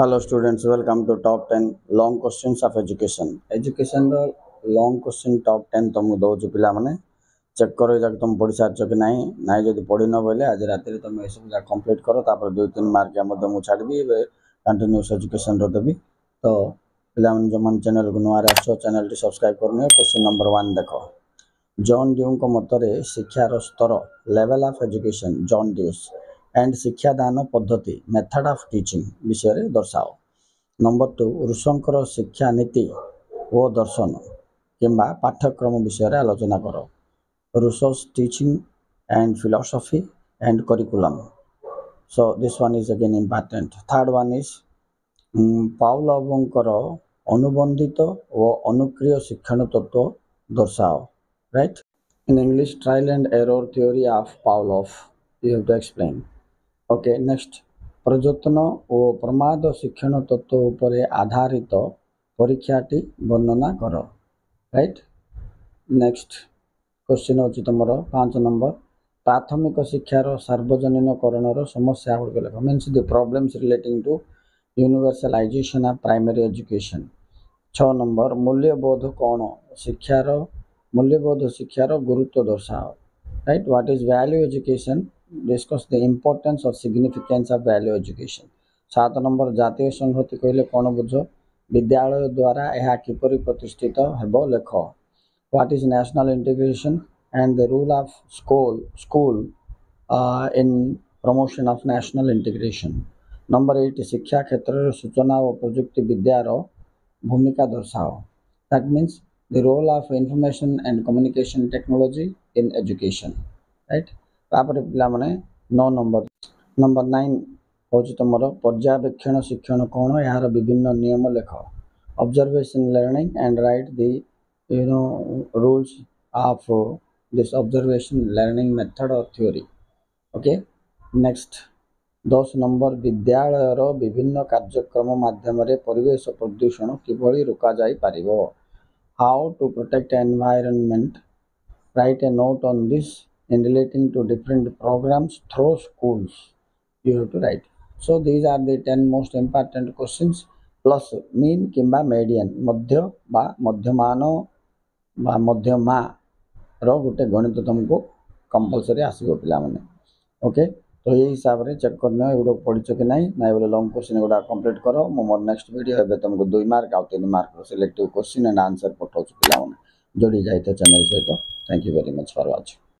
Hello students, welcome to top 10 long questions of education. Education ର long question top 10 ତମକୁ ଦେଉଛୁ ପିଲାମାନେ check କର ଯାକ ତମେ ପଢ଼ିସାରିଛ କି ନାହିଁ ନାହିଁ ଯଦି ପଢ଼ିନ ବୋଇଲେ ଆଜି ରାତିରେ ତମେ ଏସବୁ ଯାକ କମ୍ପ୍ଲିଟ୍ କର ତାପରେ ଦୁଇ ତିନି ମାର୍କ ମଧ୍ୟ ମୁଁ ଛାଡ଼ିବି ଏବେ କଣ୍ଟିନ୍ୟୁସ୍ ଏଜୁକେସନ୍ର ଦେବି ତ ପିଲାମାନେ ଯେଉଁମାନେ ଚ୍ୟାନେଲ୍କୁ ନୂଆରେ ଆସୁଛ ଚ୍ୟାନେଲ୍ଟି ସବସ୍କ୍ରାଇବ୍ କରିନିଅ କ୍ୱେଶ୍ଚିନ୍ ନମ୍ବର ୱାନ୍ ଦେଖ ଜନ୍ ଡ୍ୟୁଙ୍କ ମତରେ ଶିକ୍ଷାର ସ୍ତର level of education John Dewey's and શિક્ષાદાન પદ્ધતિ મેથડ ઓફ ટીચિંગ વિષୟରେ ଦର୍ଶାଅ ନମ୍ବର ଟୁ ରୁଷଙ୍କର ଶିକ୍ଷାନୀତି ଓ ଦର୍ଶନ କିମ୍ବା ପାଠ୍ୟକ୍ରମ ବିଷୟରେ ଆଲୋଚନା କର Rousseau's teaching and philosophy and curriculum so this one is again important third one is ପାଉଲବଙ୍କର ଅନୁବନ୍ଧିତ ଓ ଅନୁକ୍ରିୟ ଶିକ୍ଷଣ ତତ୍ତ୍ୱ ଦର୍ଶାଅ write in English trial and error theory of Pavlov you have to explain okay next ପ୍ରଯତ୍ନ ଓ ପ୍ରମାଦ ଶିକ୍ଷଣ ତତ୍ତ୍ୱ ଉପରେ ଆଧାରିତ ପରୀକ୍ଷାଟି ବର୍ଣ୍ଣନା କର ରାଇଟ୍ ନେକ୍ସଟ କ୍ୱେଶ୍ଚିନ୍ ହେଉଛି ତୁମର ପାଞ୍ଚ ନମ୍ବର ପ୍ରାଥମିକ ଶିକ୍ଷାର ସାର୍ବଜନୀନକରଣର ସମସ୍ୟା ଗୁଡ଼ିକ ଲେଖ means the problems relating to universalisation of primary education ଛଅ ନମ୍ବର ମୂଲ୍ୟବୋଧ କ'ଣ ଶିକ୍ଷାର ମୂଲ୍ୟବୋଧ ଶିକ୍ଷାର ଗୁରୁତ୍ୱ ଦର୍ଶାଅ right what is value education discuss the importance और सिग्निफिकेन्स अफ भैल्यू एजुकेशन सात नंबर जितिय संहति कहले कौन बुझ विद्यालय द्वारा यह किपर प्रतिष्ठित हो लेख what is national integration and the role of school school in promotion of national integration number eight शिक्षा क्षेत्र में सूचना और प्रजुक्ति विद्यार भूमिका दर्शाओ that means the role of information and communication technology in education right ତାପରେ ପିଲାମାନେ ନଅ ନମ୍ବର ନମ୍ବର ନାଇନ୍ ହେଉଛି ତୁମର ପର୍ଯ୍ୟବେକ୍ଷଣ ଶିକ୍ଷଣ କ'ଣ ଏହାର ବିଭିନ୍ନ ନିୟମ ଲେଖ observation learning and write the you know rules of this observation learning method theory okay next ଦଶ ନମ୍ବର ବିଦ୍ୟାଳୟର ବିଭିନ୍ନ କାର୍ଯ୍ୟକ୍ରମ ମାଧ୍ୟମରେ ପରିବେଶ ପ୍ରଦୂଷଣ କିଭଳି ରୋକାଯାଇପାରିବ how to protect environment write a note on this and relating to different programs through schools you have to write so these are the 10 most important questions plus mean কিংবা median মধ্য বা মধ্যমান বা মধ্যমা ର ଗୋଟେ ଗଣିତ ତମକୁ କମ୍ପଲସରି ଆସିବ ପିଲାମାନେ ଓକେ ତ ଏଇ ହିସାବରେ ଚେକ୍ କରିନିଅ ଏଗୁଡ଼ାକ ପଢ଼ିଛ କି ନାହିଁ ନାଇଁ ବୋଲେ ଲଙ୍ଗ୍ କୋଶ୍ଚିନ୍ ଗୁଡ଼ାକ କମ୍ପ୍ଲିଟ୍ କର ମୁଁ ମୋର ନେକ୍ସଟ ଭିଡ଼ିଓ ଏବେ ତମକୁ ଦୁଇ ମାର୍କ ଆଉ ତିନି ମାର୍କର ସିଲେକ୍ଟିଭ୍ କୋଶ୍ଚିନ୍ ଆଣ୍ଡ ଆନ୍ସର୍ ପଠାଉଛି ପିଲାମାନେ ଯୋଡ଼ି ଯାଇଥିବ ଚ୍ୟାନେଲ୍ ସହିତ thank you very much for watching